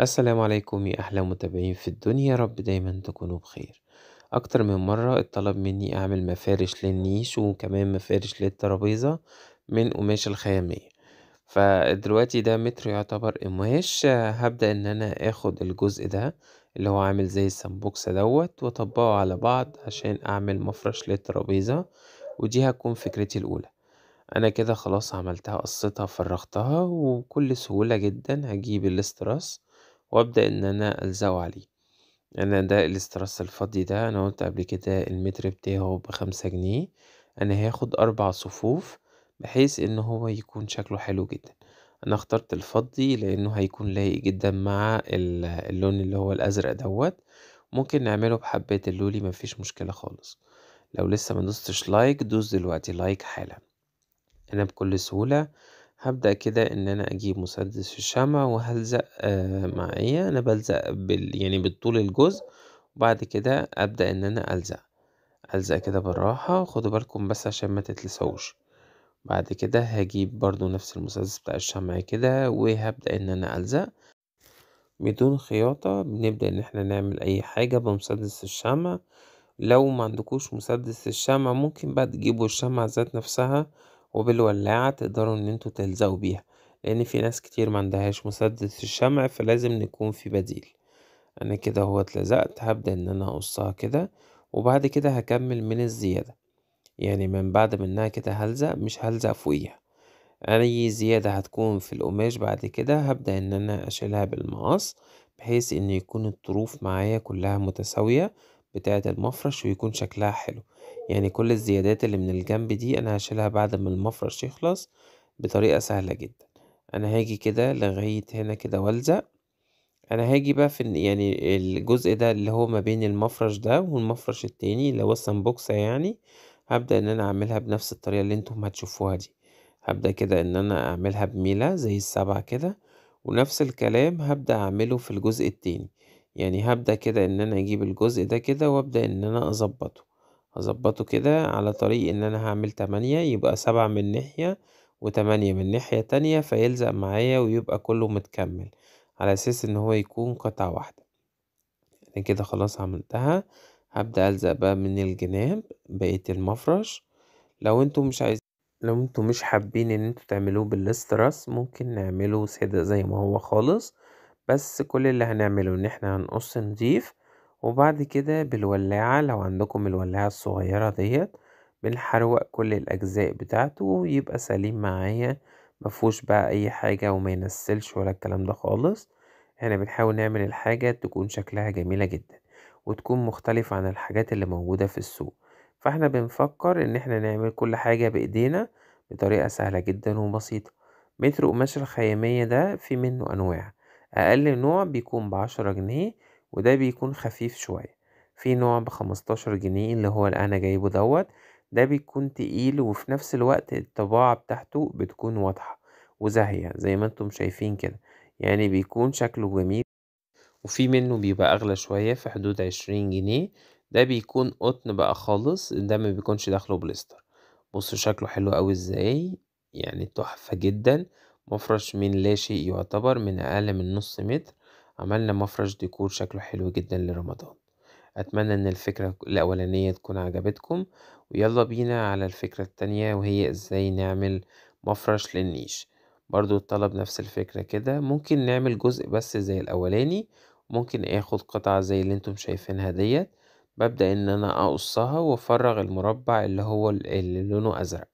السلام عليكم يا أحلى متابعين في الدنيا رب دايما تكونوا بخير أكتر من مرة اتطلب مني أعمل مفارش للنيش وكمان مفارش للترابيزة من قماش الخيامية فدلوقتي ده متر يعتبر قماش هبدأ إن أنا آخد الجزء ده اللي هو عامل زي السنبوكسة دوت وأطبقه على بعض عشان أعمل مفرش للترابيزة ودي هتكون فكرتي الأولى انا كده خلاص عملتها قصتها فرغتها وبكل سهولة جدا هجيب الاستراس وابدأ ان انا الزقه عليه انا ده الاسترس الفضي ده انا قلت قبل كده المتر بتاعه بخمسة جنيه انا هاخد اربع صفوف بحيث ان هو يكون شكله حلو جدا انا اخترت الفضي لانه هيكون لايق جدا مع اللون اللي هو الازرق دوت ممكن نعمله بحبات اللولي مفيش مشكلة خالص لو لسه ما دوستش لايك دوس دلوقتي لايك حالا انا بكل سهولة هبدأ كده إن أنا أجيب مسدس الشمع وهلزق آه، معايا أنا بلزق بال يعني بالطول الجزء، وبعد كده أبدأ إن أنا ألزق، ألزق كده بالراحة خدوا بالكم بس عشان ما تتلسوش بعد كده هجيب برضو نفس المسدس بتاع الشمع كده وهبدأ إن أنا ألزق، بدون خياطة بنبدأ إن إحنا نعمل أي حاجة بمسدس الشمع، لو معندكوش مسدس الشمع ممكن بقى تجيبوا الشمعة ذات نفسها. وبالولاعة تقدروا ان انتوا تلزقوا بيها لان في ناس كتير ما عندهاش مسدس الشمع فلازم نكون في بديل انا كده هو اتلزقت هبدأ ان انا اقصها كده وبعد كده هكمل من الزيادة يعني من بعد منها كده هلزق مش هلزق فوقيها اي زيادة هتكون في القماش بعد كده هبدأ ان انا اشيلها بالمقص بحيث ان يكون الطروف معايا كلها متساوية بتاعة المفرش ويكون شكلها حلو يعني كل الزيادات اللي من الجنب دي أنا هشيلها بعد ما المفرش يخلص بطريقة سهلة جدا أنا هاجي كده لغاية هنا كده والزق أنا هاجي بقى في يعني الجزء ده اللي هو ما بين المفرش ده والمفرش التاني اللي هو السنبوكسة يعني هبدأ إن أنا أعملها بنفس الطريقة اللي انتم هتشوفوها دي هبدأ كده إن أنا أعملها بميلة زي السبعة كده ونفس الكلام هبدأ أعمله في الجزء التاني يعني هبدأ كده ان انا اجيب الجزء ده كده وابدأ ان انا اظبطه اظبطه كده على طريق ان انا هعمل تمانية يبقى سبعة من ناحية وتمانية من ناحية تانية فيلزق معايا ويبقى كله متكمل على اساس ان هو يكون قطعة واحدة انا يعني كده خلاص عملتها هبدأ الزق بقى من الجناب بقية المفرش لو انتم مش عايزين لو انتم مش حابين ان انتم تعملوه بالليست ممكن نعمله سادة زي ما هو خالص بس كل اللي هنعمله ان احنا هنقص نضيف وبعد كده بالولاعة لو عندكم الولاعة الصغيرة ديت بنحروق كل الاجزاء بتاعته ويبقى سليم معايا مفهوش بقى اي حاجة وما ينسلش ولا الكلام ده خالص احنا بنحاول نعمل الحاجة تكون شكلها جميلة جدا وتكون مختلفة عن الحاجات اللي موجودة في السوق فاحنا بنفكر ان احنا نعمل كل حاجة بايدينا بطريقة سهلة جدا وبسيطة متر قماش الخيمية ده في منه انواع أقل نوع بيكون بعشرة جنيه وده بيكون خفيف شوية في نوع بخمستاشر جنيه اللي هو اللي أنا جايبه دوت ده بيكون تقيل وفي نفس الوقت الطباعة بتاعته بتكون واضحة وزاهية زي ما انتم شايفين كده يعني بيكون شكله جميل وفي منه بيبقى أغلى شوية في حدود عشرين جنيه ده بيكون قطن بقى خالص ده ما بيكونش داخله بليستر بصوا شكله حلو قوي ازاي يعني تحفة جدا مفرش من لا شيء يعتبر من أقل من نص متر عملنا مفرش ديكور شكله حلو جدا لرمضان أتمنى إن الفكرة الأولانية تكون عجبتكم ويلا بينا على الفكرة التانية وهي إزاي نعمل مفرش للنيش برضو الطلب نفس الفكرة كده ممكن نعمل جزء بس زي الأولاني ممكن اخد قطعة زي اللي انتم شايفينها ديت ببدأ ان انا اقصها وافرغ المربع اللي هو اللي لونه ازرق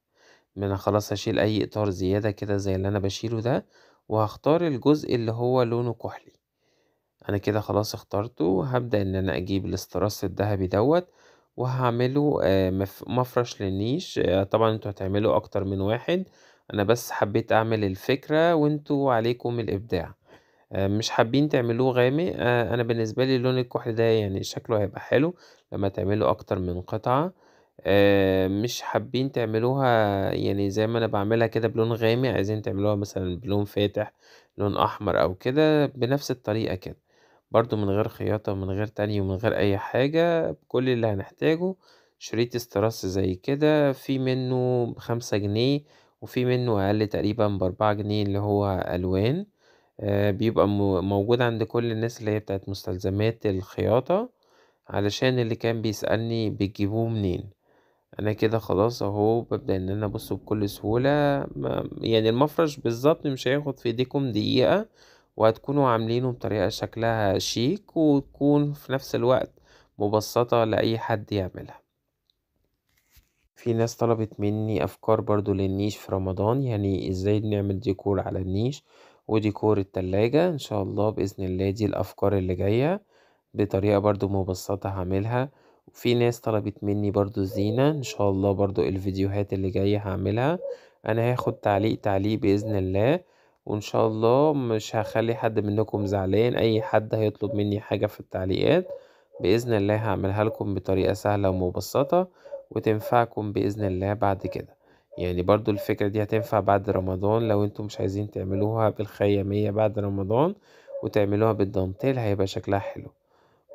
انا خلاص هشيل اي اطار زيادة كده زي اللي انا بشيله ده وهختار الجزء اللي هو لونه كحلي انا كده خلاص اخترته هبدأ ان انا اجيب الاستراس الذهبي دوت وهعمله آه، مفرش للنيش آه، طبعا انتوا هتعملوا اكتر من واحد انا بس حبيت اعمل الفكرة وانتوا عليكم الابداع آه، مش حابين تعملوه غامق انا بالنسبة لي اللون الكحلي ده يعني شكله هيبقى حلو لما تعملوا اكتر من قطعة آه، مش حابين تعملوها يعني زي ما أنا بعملها كده بلون غامق، عايزين تعملوها مثلًا بلون فاتح، لون أحمر أو كده بنفس الطريقة كده، برضه من غير خياطة ومن غير تاني ومن غير أي حاجة، كل اللي هنحتاجه شريط استيراد زي كده، في منه بخمسة جنيه وفي منه أقل باربعة جنيه اللي هو ألوان، آه، بيبقى موجود عند كل الناس اللي هي بتاعت مستلزمات الخياطة، علشان اللي كان بيسألني بتجيبوه منين. انا كده خلاص اهو ببدأ ان انا ابص بكل سهولة يعني المفرش بالظبط مش هياخد في ايديكم دقيقة وهتكونوا عاملينه بطريقة شكلها شيك وتكون في نفس الوقت مبسطة لأي حد يعملها في ناس طلبت مني أفكار برضو للنيش في رمضان يعني إزاي نعمل ديكور على النيش وديكور التلاجة إن شاء الله بإذن الله دي الأفكار اللي جاية بطريقة برضو مبسطة هعملها وفي ناس طلبت مني برضو زينة ان شاء الله برضو الفيديوهات اللي جاية هعملها انا هاخد تعليق تعليق بإذن الله وان شاء الله مش هخلي حد منكم زعلان اي حد هيطلب مني حاجة في التعليقات بإذن الله هعملها لكم بطريقة سهلة ومبسطة وتنفعكم بإذن الله بعد كده يعني برضو الفكرة دي هتنفع بعد رمضان لو انتم مش عايزين تعملوها بالخيامية بعد رمضان وتعملوها بالدانتيل هيبقى شكلها حلو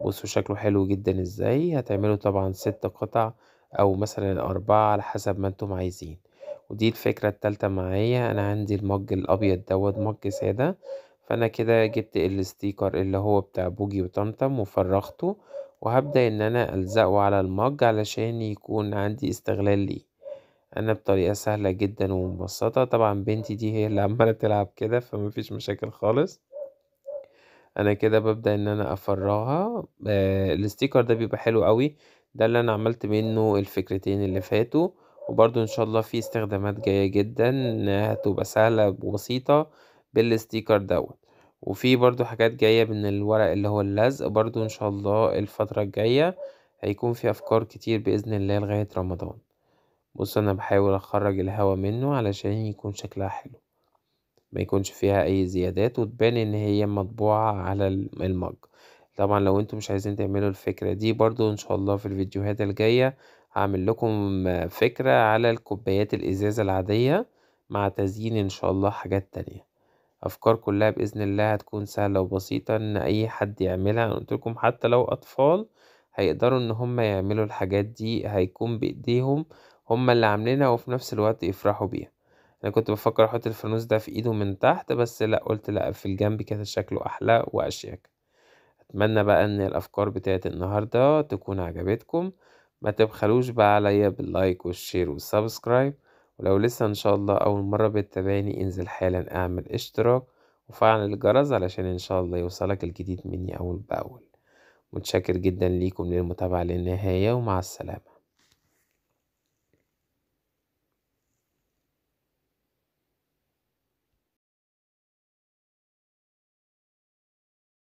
بصوا شكله حلو جدا ازاي هتعملوا طبعا ست قطع او مثلا اربعة على حسب ما انتم عايزين ودي الفكرة التالتة معايا انا عندي المج الابيض دوت مج سادة فانا كده جبت الستيكر اللي هو بتاع بوجي وطمطم وفرغته وهبدأ ان انا الزقه على المج علشان يكون عندي استغلال ليه انا بطريقة سهلة جدا ومبسطة طبعا بنتي دي هي اللي عمالة تلعب كده فمفيش مشاكل خالص أنا كده ببدا إن أنا أفرّغها آآ ده بيبقى حلو أوي، ده اللي أنا عملت منّه الفكرتين اللي فاتوا، وبرضه إن شاء الله في استخدامات جاية جدًا هتبقى سهلة وبسيطة بالاستيكر دوت وفي برضه حاجات جاية من الورق اللي هو اللزق برضه إن شاء الله الفترة الجاية هيكون في أفكار كتير بإذن الله لغاية رمضان، بُص أنا بحاول أخرّج الهوا منّه علشان يكون شكلها حلو. ما يكونش فيها اي زيادات وتبان ان هي مطبوعة على المج طبعا لو انتم مش عايزين تعملوا الفكرة دي برضو ان شاء الله في الفيديوهات الجاية هعمل لكم فكرة على الكوبايات الازازة العادية مع تزيين ان شاء الله حاجات تانية افكار كلها باذن الله هتكون سهلة وبسيطة ان اي حد يعملها انا لكم حتى لو اطفال هيقدروا ان هم يعملوا الحاجات دي هيكون بايديهم هم اللي عاملينها وفي نفس الوقت يفرحوا بيها انا كنت بفكر احط الفانوس ده في ايده من تحت بس لا قلت لا في الجنب كده شكله احلى واشيك اتمنى بقى ان الافكار بتاعت النهارده تكون عجبتكم ما تبخلوش بقى عليا باللايك والشير والسبسكرايب ولو لسه ان شاء الله اول مره بتتابعني انزل حالا اعمل اشتراك وفعل الجرس علشان ان شاء الله يوصلك الجديد مني اول باول متشكر جدا ليكم للمتابعه للنهايه ومع السلامه